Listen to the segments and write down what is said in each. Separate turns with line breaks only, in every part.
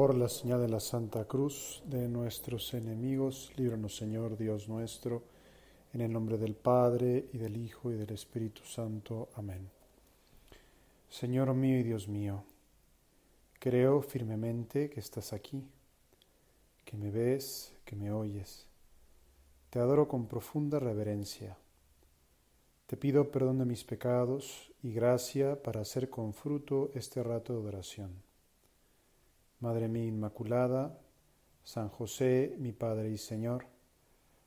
Por la señal de la Santa Cruz de nuestros enemigos, líbranos Señor Dios nuestro, en el nombre del Padre y del Hijo y del Espíritu Santo. Amén. Señor mío y Dios mío, creo firmemente que estás aquí, que me ves, que me oyes. Te adoro con profunda reverencia. Te pido perdón de mis pecados y gracia para hacer con fruto este rato de oración. Madre mía Inmaculada, San José, mi Padre y Señor,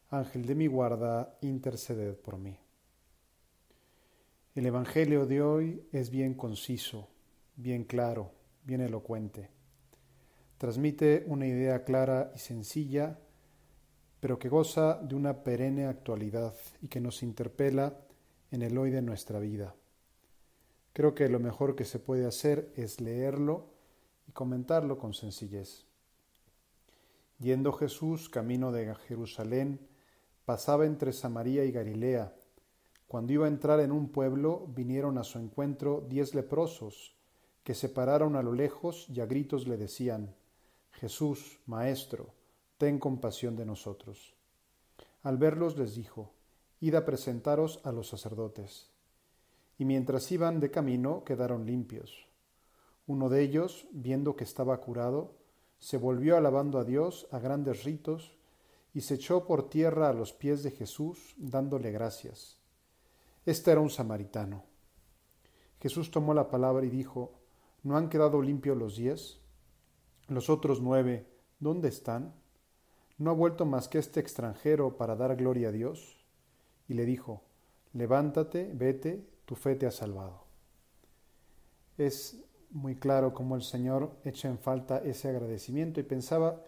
Ángel de mi guarda, interceded por mí. El Evangelio de hoy es bien conciso, bien claro, bien elocuente. Transmite una idea clara y sencilla, pero que goza de una perenne actualidad y que nos interpela en el hoy de nuestra vida. Creo que lo mejor que se puede hacer es leerlo y comentarlo con sencillez. Yendo Jesús camino de Jerusalén, pasaba entre Samaria y Galilea. Cuando iba a entrar en un pueblo, vinieron a su encuentro diez leprosos, que se pararon a lo lejos y a gritos le decían, Jesús, Maestro, ten compasión de nosotros. Al verlos les dijo, Id a presentaros a los sacerdotes. Y mientras iban de camino quedaron limpios. Uno de ellos, viendo que estaba curado, se volvió alabando a Dios a grandes ritos y se echó por tierra a los pies de Jesús dándole gracias. Este era un samaritano. Jesús tomó la palabra y dijo, ¿No han quedado limpios los diez? Los otros nueve, ¿dónde están? ¿No ha vuelto más que este extranjero para dar gloria a Dios? Y le dijo, Levántate, vete, tu fe te ha salvado. Es muy claro cómo el Señor echa en falta ese agradecimiento y pensaba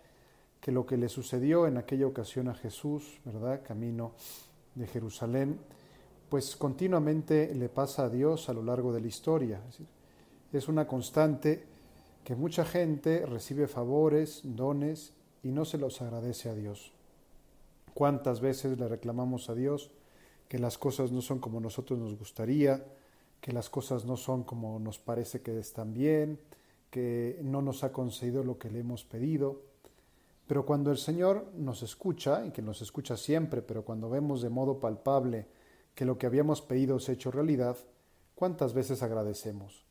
que lo que le sucedió en aquella ocasión a Jesús, ¿verdad? Camino de Jerusalén, pues continuamente le pasa a Dios a lo largo de la historia. Es, es una constante que mucha gente recibe favores, dones y no se los agradece a Dios. ¿Cuántas veces le reclamamos a Dios que las cosas no son como nosotros nos gustaría? que las cosas no son como nos parece que están bien, que no nos ha concedido lo que le hemos pedido. Pero cuando el Señor nos escucha, y que nos escucha siempre, pero cuando vemos de modo palpable que lo que habíamos pedido es hecho realidad, ¿cuántas veces agradecemos?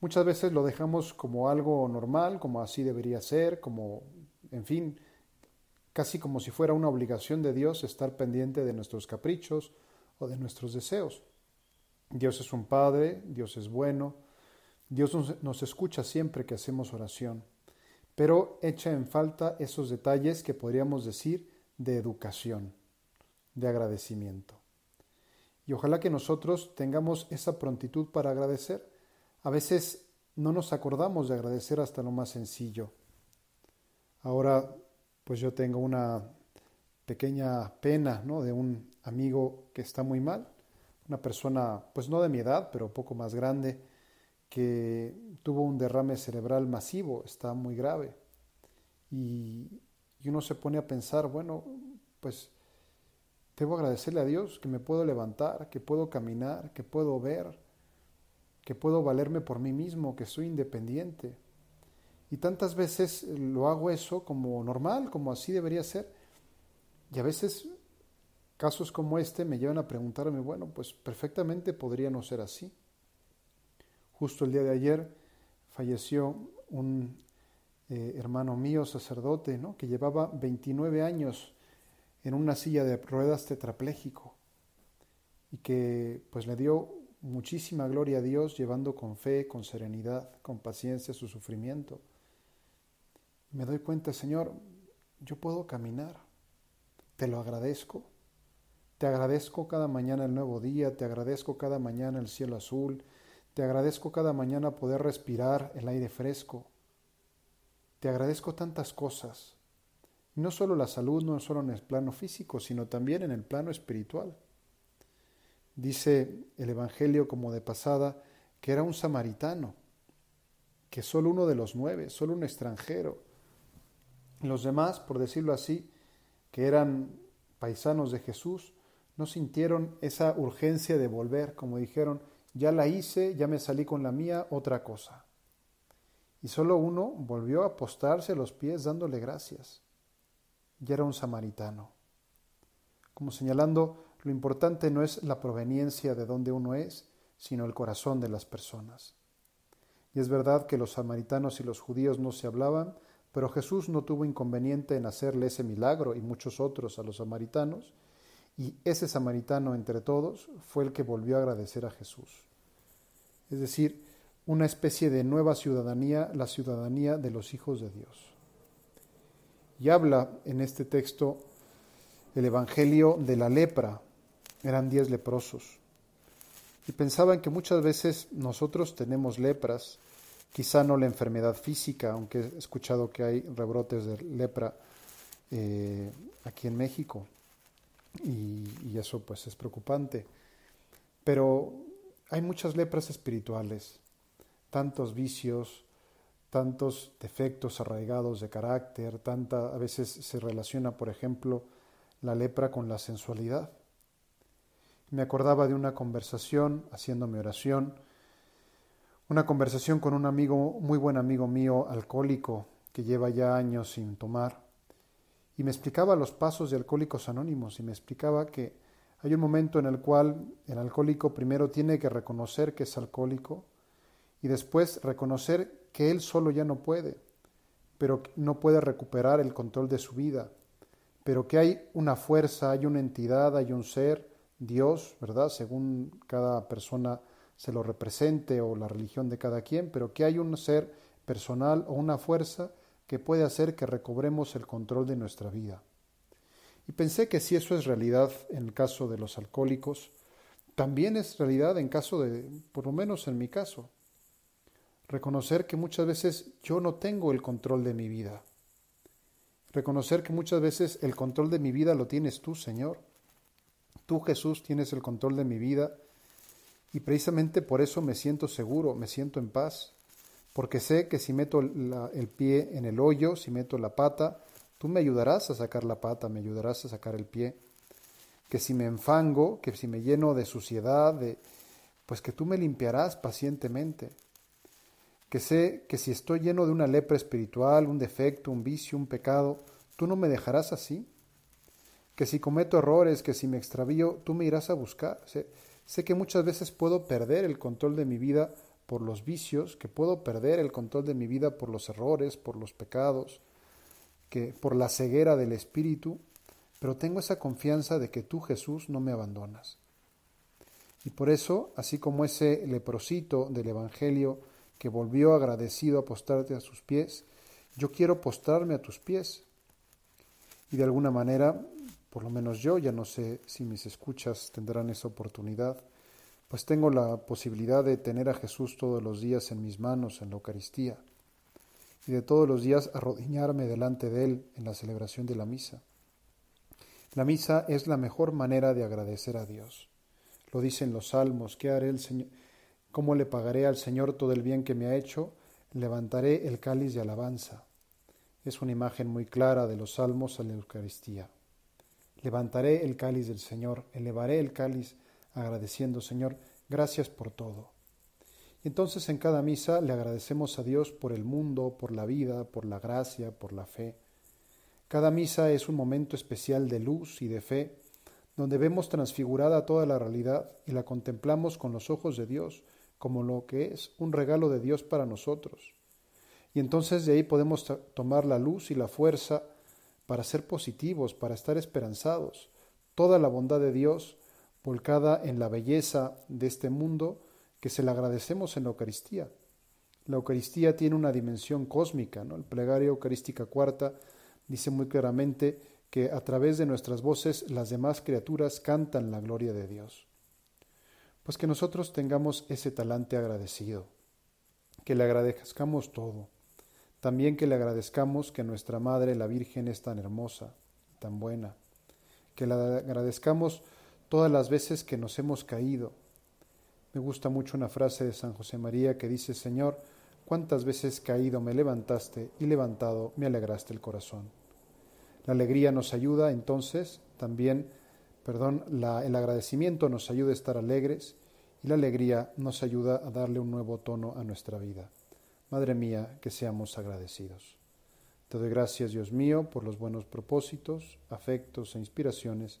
Muchas veces lo dejamos como algo normal, como así debería ser, como, en fin, casi como si fuera una obligación de Dios estar pendiente de nuestros caprichos o de nuestros deseos. Dios es un Padre, Dios es bueno, Dios nos escucha siempre que hacemos oración, pero echa en falta esos detalles que podríamos decir de educación, de agradecimiento. Y ojalá que nosotros tengamos esa prontitud para agradecer. A veces no nos acordamos de agradecer hasta lo más sencillo. Ahora, pues yo tengo una pequeña pena ¿no? de un amigo que está muy mal una persona, pues no de mi edad, pero poco más grande, que tuvo un derrame cerebral masivo, está muy grave. Y, uno se pone a pensar, bueno, pues debo agradecerle a Dios que me puedo levantar, que puedo caminar, que puedo ver, que puedo valerme por mí mismo, que soy independiente. Y tantas veces lo hago eso como normal, como así debería ser. Y a veces Casos como este me llevan a preguntarme, bueno, pues perfectamente podría no ser así. Justo el día de ayer falleció un eh, hermano mío, sacerdote, ¿no? que llevaba 29 años en una silla de ruedas tetrapléjico y que pues le dio muchísima gloria a Dios llevando con fe, con serenidad, con paciencia su sufrimiento. Me doy cuenta, Señor, yo puedo caminar, te lo agradezco te agradezco cada mañana el nuevo día, te agradezco cada mañana el cielo azul, te agradezco cada mañana poder respirar el aire fresco. Te agradezco tantas cosas, no solo la salud, no solo en el plano físico, sino también en el plano espiritual. Dice el Evangelio como de pasada que era un samaritano, que solo uno de los nueve, solo un extranjero. Los demás, por decirlo así, que eran paisanos de Jesús, no sintieron esa urgencia de volver, como dijeron, ya la hice, ya me salí con la mía, otra cosa. Y solo uno volvió a apostarse a los pies dándole gracias. Y era un samaritano. Como señalando, lo importante no es la proveniencia de donde uno es, sino el corazón de las personas. Y es verdad que los samaritanos y los judíos no se hablaban, pero Jesús no tuvo inconveniente en hacerle ese milagro y muchos otros a los samaritanos, y ese samaritano entre todos fue el que volvió a agradecer a Jesús. Es decir, una especie de nueva ciudadanía, la ciudadanía de los hijos de Dios. Y habla en este texto el Evangelio de la lepra. Eran diez leprosos. Y pensaban que muchas veces nosotros tenemos lepras, quizá no la enfermedad física, aunque he escuchado que hay rebrotes de lepra eh, aquí en México, y, eso pues es preocupante. Pero hay muchas lepras espirituales, tantos vicios, tantos defectos arraigados de carácter, tanta, a veces se relaciona, por ejemplo, la lepra con la sensualidad. Me acordaba de una conversación, haciéndome oración, una conversación con un amigo, muy buen amigo mío, alcohólico, que lleva ya años sin tomar y me explicaba los pasos de Alcohólicos Anónimos y me explicaba que hay un momento en el cual el alcohólico primero tiene que reconocer que es alcohólico y después reconocer que él solo ya no puede, pero no puede recuperar el control de su vida, pero que hay una fuerza, hay una entidad, hay un ser, Dios, ¿verdad? Según cada persona se lo represente o la religión de cada quien, pero que hay un ser personal o una fuerza que puede hacer que recobremos el control de nuestra vida. Y pensé que si eso es realidad en el caso de los alcohólicos, también es realidad en caso de, por lo menos en mi caso, reconocer que muchas veces yo no tengo el control de mi vida. Reconocer que muchas veces el control de mi vida lo tienes tú, Señor. Tú, Jesús, tienes el control de mi vida y precisamente por eso me siento seguro, me siento en paz, porque sé que si meto el pie en el hoyo, si meto la pata, tú me ayudarás a sacar la pata, me ayudarás a sacar el pie. Que si me enfango, que si me lleno de suciedad, de, pues que tú me limpiarás pacientemente. Que sé que si estoy lleno de una lepra espiritual, un defecto, un vicio, un pecado, tú no me dejarás así. Que si cometo errores, que si me extravío, tú me irás a buscar. sé que muchas veces puedo perder el control de mi vida por los vicios, que puedo perder el control de mi vida por los errores, por los pecados, que por la ceguera del espíritu, pero tengo esa confianza de que tú, Jesús, no me abandonas. Y por eso, así como ese leprosito del evangelio que volvió agradecido a postrarte a sus pies, yo quiero postrarme a tus pies. Y de alguna manera, por lo menos yo, ya no sé si mis escuchas tendrán esa oportunidad, pues tengo la posibilidad de tener a Jesús todos los días en mis manos en la Eucaristía y de todos los días arrodillarme delante de Él en la celebración de la misa. La misa es la mejor manera de agradecer a Dios. Lo dicen los salmos, ¿qué haré el Señor? ¿Cómo le pagaré al Señor todo el bien que me ha hecho? Levantaré el cáliz de alabanza. Es una imagen muy clara de los salmos a la Eucaristía. Levantaré el cáliz del Señor, elevaré el cáliz agradeciendo, Señor, gracias por todo. Y entonces en cada misa le agradecemos a Dios por el mundo, por la vida, por la gracia, por la fe. Cada misa es un momento especial de luz y de fe, donde vemos transfigurada toda la realidad y la contemplamos con los ojos de Dios, como lo que es un regalo de Dios para nosotros. Y entonces de ahí podemos tomar la luz y la fuerza para ser positivos, para estar esperanzados. Toda la bondad de Dios volcada en la belleza de este mundo que se la agradecemos en la Eucaristía. La Eucaristía tiene una dimensión cósmica, ¿no? El plegario eucarística cuarta dice muy claramente que a través de nuestras voces las demás criaturas cantan la gloria de Dios. Pues que nosotros tengamos ese talante agradecido, que le agradezcamos todo, también que le agradezcamos que nuestra Madre la Virgen es tan hermosa, tan buena, que le agradezcamos todas las veces que nos hemos caído. Me gusta mucho una frase de San José María que dice, Señor, cuántas veces caído me levantaste y levantado me alegraste el corazón. La alegría nos ayuda entonces, también, perdón, la, el agradecimiento nos ayuda a estar alegres y la alegría nos ayuda a darle un nuevo tono a nuestra vida. Madre mía, que seamos agradecidos. Te doy gracias, Dios mío, por los buenos propósitos, afectos e inspiraciones